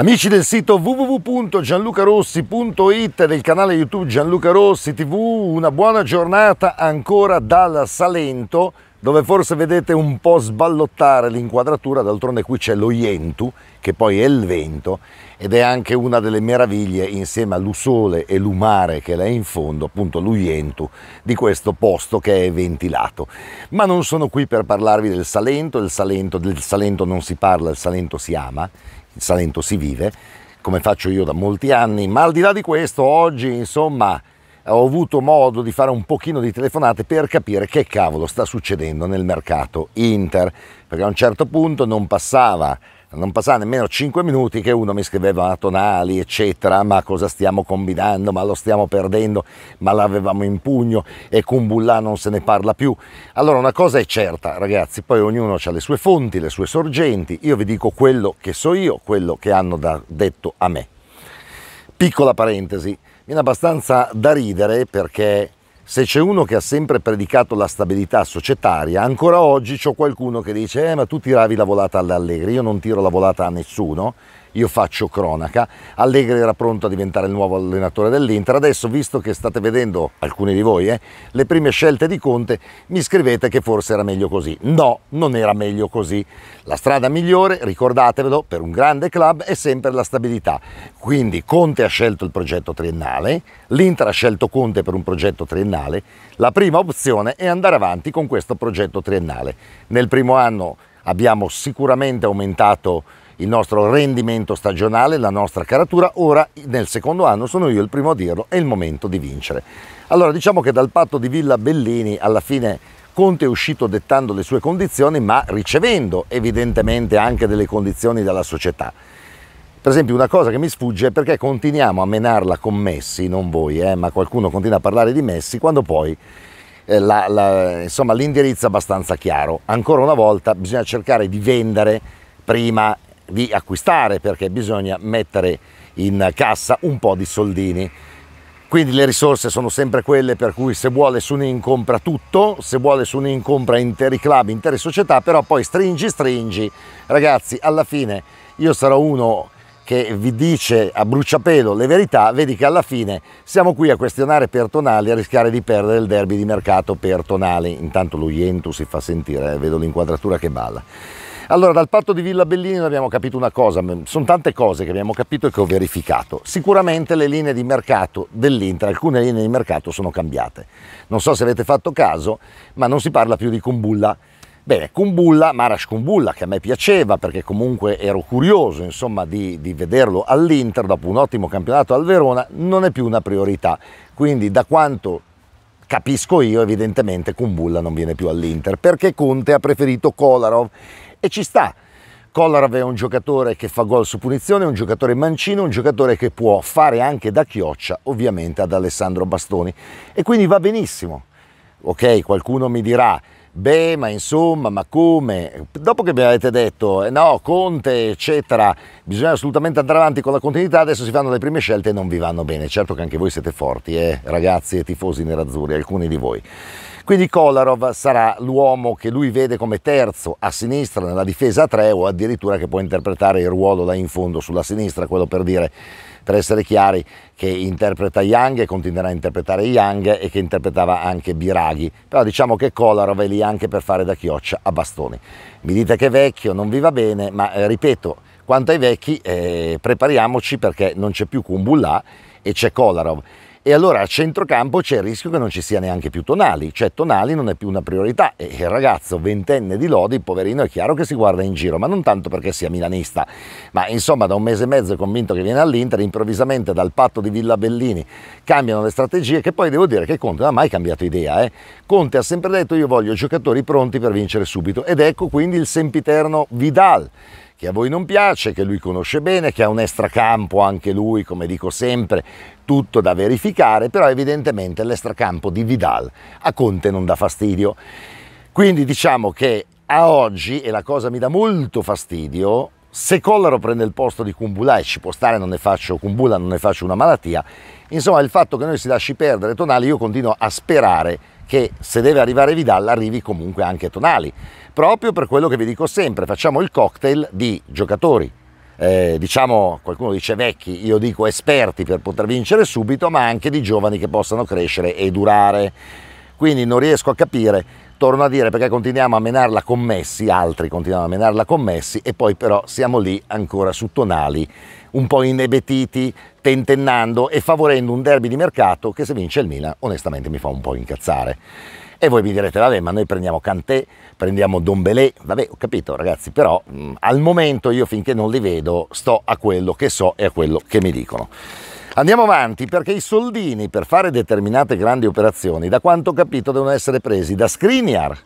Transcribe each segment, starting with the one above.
Amici del sito www.gianlucarossi.it del canale YouTube Gianluca Rossi TV, una buona giornata ancora dal Salento dove forse vedete un po' sballottare l'inquadratura, d'altronde qui c'è lo Ientu, che poi è il vento, ed è anche una delle meraviglie insieme all'Usole e l'Umare che è in fondo, appunto l'Uientu, di questo posto che è ventilato. Ma non sono qui per parlarvi del Salento, il Salento del Salento non si parla, il Salento si ama, il Salento si vive, come faccio io da molti anni, ma al di là di questo oggi insomma ho avuto modo di fare un pochino di telefonate per capire che cavolo sta succedendo nel mercato Inter, perché a un certo punto non passava non passava nemmeno 5 minuti che uno mi scriveva a tonali eccetera ma cosa stiamo combinando ma lo stiamo perdendo ma l'avevamo in pugno e Kumbulla non se ne parla più allora una cosa è certa ragazzi poi ognuno ha le sue fonti le sue sorgenti io vi dico quello che so io quello che hanno detto a me piccola parentesi Viene abbastanza da ridere perché se c'è uno che ha sempre predicato la stabilità societaria, ancora oggi c'è qualcuno che dice eh, ma tu tiravi la volata alle Allegri, io non tiro la volata a nessuno io faccio cronaca. Allegri era pronto a diventare il nuovo allenatore dell'Inter. Adesso, visto che state vedendo alcuni di voi eh, le prime scelte di Conte, mi scrivete che forse era meglio così. No, non era meglio così. La strada migliore, ricordatevelo, per un grande club è sempre la stabilità. Quindi Conte ha scelto il progetto triennale, l'Inter ha scelto Conte per un progetto triennale. La prima opzione è andare avanti con questo progetto triennale. Nel primo anno abbiamo sicuramente aumentato il nostro rendimento stagionale, la nostra caratura, ora nel secondo anno sono io il primo a dirlo, è il momento di vincere. Allora diciamo che dal patto di Villa Bellini alla fine Conte è uscito dettando le sue condizioni ma ricevendo evidentemente anche delle condizioni dalla società. Per esempio una cosa che mi sfugge è perché continuiamo a menarla con Messi, non voi, eh, ma qualcuno continua a parlare di Messi quando poi eh, la, la, insomma, l'indirizzo è abbastanza chiaro. Ancora una volta bisogna cercare di vendere prima di acquistare perché bisogna mettere in cassa un po' di soldini. Quindi le risorse sono sempre quelle per cui se vuole Sunin compra tutto, se vuole Sunin compra interi club, intere società, però poi stringi, stringi. Ragazzi, alla fine io sarò uno che vi dice a bruciapelo le verità, vedi che alla fine siamo qui a questionare per Tonali, a rischiare di perdere il derby di mercato per Tonali. Intanto lo Ientu si fa sentire, eh, vedo l'inquadratura che balla. Allora, dal patto di Villa Bellini abbiamo capito una cosa, sono tante cose che abbiamo capito e che ho verificato. Sicuramente le linee di mercato dell'Inter, alcune linee di mercato sono cambiate. Non so se avete fatto caso, ma non si parla più di Kumbulla. Bene, Kumbulla, Marash Kumbulla, che a me piaceva perché comunque ero curioso insomma, di, di vederlo all'Inter dopo un ottimo campionato al Verona, non è più una priorità. Quindi da quanto capisco io, evidentemente Kumbulla non viene più all'Inter perché Conte ha preferito Kolarov e ci sta. Kolarov è un giocatore che fa gol su punizione, un giocatore mancino, un giocatore che può fare anche da chioccia ovviamente ad Alessandro Bastoni e quindi va benissimo. Ok, qualcuno mi dirà, beh ma insomma, ma come? Dopo che mi avete detto, eh, no, Conte eccetera, bisogna assolutamente andare avanti con la continuità, adesso si fanno le prime scelte e non vi vanno bene. Certo che anche voi siete forti, eh, ragazzi e tifosi nerazzurri, alcuni di voi. Quindi Kolarov sarà l'uomo che lui vede come terzo a sinistra nella difesa a tre o addirittura che può interpretare il ruolo là in fondo sulla sinistra, quello per dire, per essere chiari, che interpreta Young e continuerà a interpretare Young e che interpretava anche Biraghi. Però diciamo che Kolarov è lì anche per fare da chioccia a bastoni. Mi dite che è vecchio, non vi va bene, ma eh, ripeto, quanto ai vecchi eh, prepariamoci perché non c'è più Kumbulla e c'è Kolarov e allora a centrocampo c'è il rischio che non ci sia neanche più Tonali, cioè Tonali non è più una priorità e il ragazzo ventenne di Lodi, poverino, è chiaro che si guarda in giro, ma non tanto perché sia milanista, ma insomma da un mese e mezzo è convinto che viene all'Inter, improvvisamente dal patto di Villa Bellini cambiano le strategie che poi devo dire che Conte non ha mai cambiato idea, eh? Conte ha sempre detto io voglio giocatori pronti per vincere subito ed ecco quindi il sempiterno Vidal che a voi non piace, che lui conosce bene, che ha un estracampo anche lui, come dico sempre, tutto da verificare, però evidentemente l'estracampo di Vidal a Conte non dà fastidio. Quindi diciamo che a oggi, e la cosa mi dà molto fastidio, se Collaro prende il posto di Kumbula e ci può stare, non ne faccio Kumbula, non ne faccio una malattia, insomma il fatto che noi si lasci perdere Tonali, io continuo a sperare che se deve arrivare Vidal arrivi comunque anche Tonali, proprio per quello che vi dico sempre, facciamo il cocktail di giocatori eh, diciamo, qualcuno dice vecchi, io dico esperti per poter vincere subito, ma anche di giovani che possano crescere e durare quindi non riesco a capire, torno a dire perché continuiamo a menarla con Messi, altri continuano a menarla con Messi e poi però siamo lì ancora su tonali, un po' inebetiti, tentennando e favorendo un derby di mercato che se vince il Milan onestamente mi fa un po' incazzare. E voi mi direte, vabbè, ma noi prendiamo Kanté, prendiamo Dombelé, vabbè, ho capito ragazzi, però mh, mm, al momento io finché non li vedo sto a quello che so e a quello che mi dicono. Andiamo avanti perché i soldini per fare determinate grandi operazioni, da quanto ho capito, devono essere presi da Skriniar.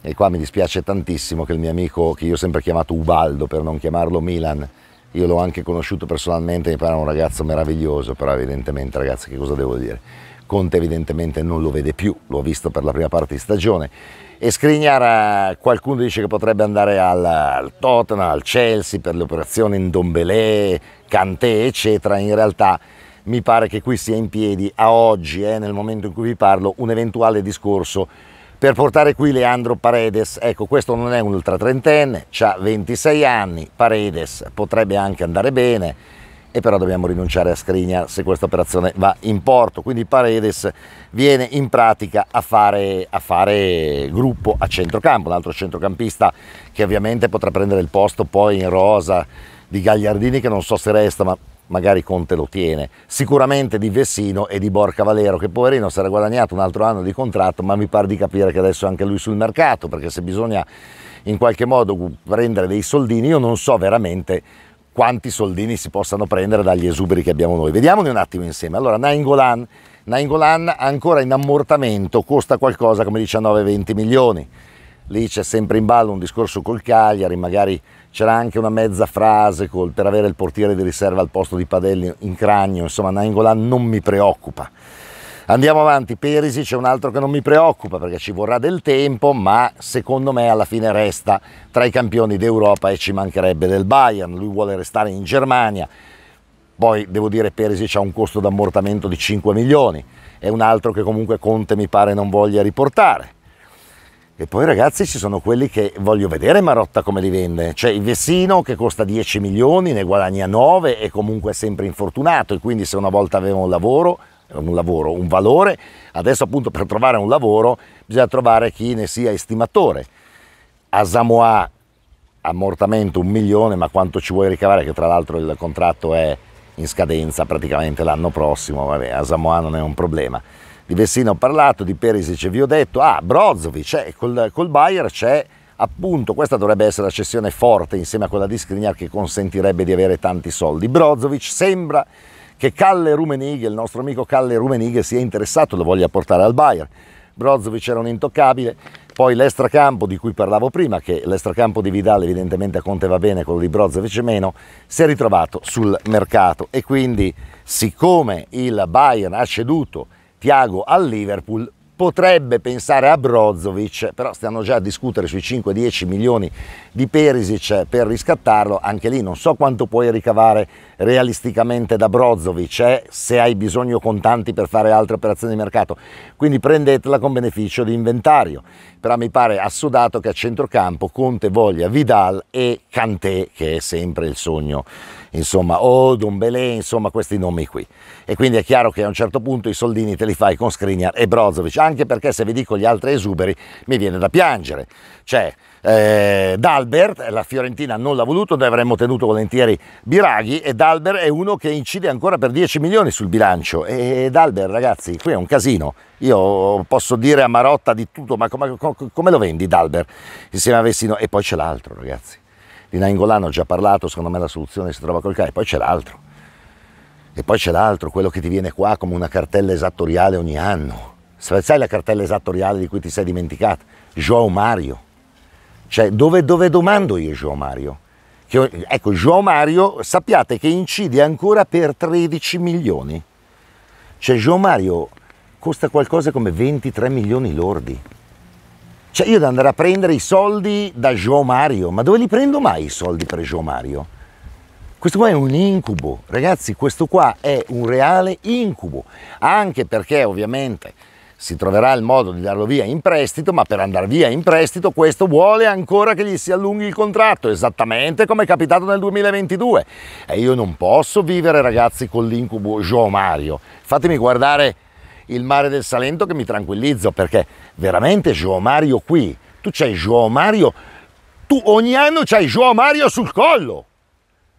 E qua mi dispiace tantissimo che il mio amico, che io ho sempre chiamato Ubaldo per non chiamarlo Milan, io l'ho anche conosciuto personalmente, mi pare un ragazzo meraviglioso, però evidentemente ragazzi che cosa devo dire? Conte evidentemente non lo vede più, l'ho visto per la prima parte di stagione. E Skriniar, qualcuno dice che potrebbe andare al, al Tottenham, al Chelsea per le operazioni in Dombelé, Kanté, eccetera. In realtà mi pare che qui sia in piedi a oggi, eh, nel momento in cui vi parlo, un eventuale discorso per portare qui Leandro Paredes. Ecco, questo non è un ultra trentenne, ha 26 anni, Paredes potrebbe anche andare bene e però dobbiamo rinunciare a Scrigna se questa operazione va in porto. Quindi Paredes viene in pratica a fare, a fare gruppo a centrocampo, un altro centrocampista che ovviamente potrà prendere il posto poi in rosa di Gagliardini che non so se resta ma magari Conte lo tiene, sicuramente di Vessino e di Borca Valero che poverino sarà guadagnato un altro anno di contratto ma mi pare di capire che adesso è anche lui sul mercato perché se bisogna in qualche modo prendere dei soldini io non so veramente quanti soldini si possano prendere dagli esuberi che abbiamo noi. Vediamone un attimo insieme. Allora, Nainggolan, Nainggolan ancora in ammortamento, costa qualcosa come 19-20 milioni. Lì c'è sempre in ballo un discorso col Cagliari, magari c'era anche una mezza frase col, per avere il portiere di riserva al posto di Padelli in cranio, insomma Nainggolan non mi preoccupa. Andiamo avanti, Perisi c'è un altro che non mi preoccupa perché ci vorrà del tempo, ma secondo me alla fine resta tra i campioni d'Europa e ci mancherebbe del Bayern, lui vuole restare in Germania. Poi devo dire Perisi ha un costo d'ammortamento di 5 milioni, è un altro che comunque Conte mi pare non voglia riportare. E poi ragazzi ci sono quelli che voglio vedere Marotta come li vende, c'è il Vessino che costa 10 milioni, ne guadagna 9 e comunque è sempre infortunato e quindi se una volta aveva un lavoro un lavoro, un valore. Adesso appunto per trovare un lavoro bisogna trovare chi ne sia estimatore. A Samoa ammortamento un milione, ma quanto ci vuoi ricavare? Che tra l'altro il contratto è in scadenza praticamente l'anno prossimo, vabbè, a Samoa non è un problema. Di Vessina ho parlato, di Perisic vi ho detto, ah, Brozovic, eh, col, col Bayer c'è appunto questa dovrebbe essere la cessione forte insieme a quella di Skriniar che consentirebbe di avere tanti soldi. Brozovic sembra che Calle Rumenighe, il nostro amico Calle Rumenighe, sia interessato e lo voglia portare al Bayern. Brozovic era un intoccabile, poi l'estracampo di cui parlavo prima, che l'estracampo di Vidal evidentemente a Conte va bene, quello di Brozovic meno, si è ritrovato sul mercato e quindi siccome il Bayern ha ceduto Thiago al Liverpool, potrebbe pensare a Brozovic, però stiamo già a discutere sui 5-10 milioni di Perisic per riscattarlo, anche lì non so quanto puoi ricavare realisticamente da Brozovic, eh, se hai bisogno contanti per fare altre operazioni di mercato, quindi prendetela con beneficio di inventario, però mi pare assodato che a centrocampo Conte voglia Vidal e Kanté, che è sempre il sogno insomma, o Don insomma, questi nomi qui. E quindi è chiaro che a un certo punto i soldini te li fai con Skriniar e Brozovic, anche perché se vi dico gli altri esuberi mi viene da piangere. Cioè, eh, D'Albert, la Fiorentina non l'ha voluto, noi avremmo tenuto volentieri Biraghi e D'Albert è uno che incide ancora per 10 milioni sul bilancio. E D'Albert, ragazzi, qui è un casino. Io posso dire a Marotta di tutto, ma come, come lo vendi D'Albert? Insieme a Vessino e poi c'è l'altro, ragazzi di Nainggolan ho già parlato, secondo me la soluzione si trova col CAI, poi c'è l'altro. E poi c'è l'altro, quello che ti viene qua come una cartella esattoriale ogni anno. Sai la cartella esattoriale di cui ti sei dimenticato? João Mario. Cioè, dove, dove domando io João Mario? Che, ecco, João Mario, sappiate che incide ancora per 13 milioni. Cioè, João Mario costa qualcosa come 23 milioni lordi. Cioè io devo andare a prendere i soldi da Gio Mario, ma dove li prendo mai i soldi per Gio Mario? Questo qua è un incubo, ragazzi, questo qua è un reale incubo, anche perché ovviamente si troverà il modo di darlo via in prestito, ma per andare via in prestito questo vuole ancora che gli si allunghi il contratto, esattamente come è capitato nel 2022. E io non posso vivere, ragazzi, con l'incubo Gio Mario. Fatemi guardare il mare del Salento che mi tranquillizzo perché veramente Joao Mario qui, tu c'hai Joao Mario, tu ogni anno c'hai Joao Mario sul collo.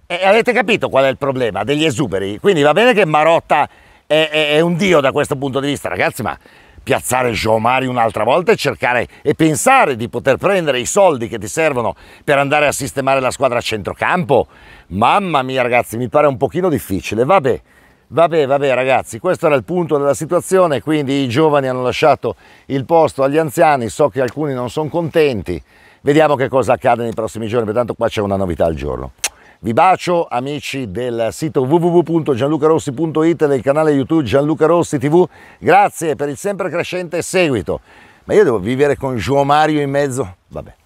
E avete capito qual è il problema degli esuberi? Quindi va bene che Marotta è, è, è un dio da questo punto di vista, ragazzi, ma piazzare Joao Mario un'altra volta e cercare e pensare di poter prendere i soldi che ti servono per andare a sistemare la squadra a centrocampo. Mamma mia, ragazzi, mi pare un pochino difficile. Vabbè. Vabbè, vabbè ragazzi, questo era il punto della situazione, quindi i giovani hanno lasciato il posto agli anziani, so che alcuni non sono contenti, vediamo che cosa accade nei prossimi giorni, pertanto qua c'è una novità al giorno. Vi bacio amici del sito www.gianlucarossi.it e del canale YouTube Gianluca Rossi TV, grazie per il sempre crescente seguito. Ma io devo vivere con Gio Mario in mezzo? Vabbè.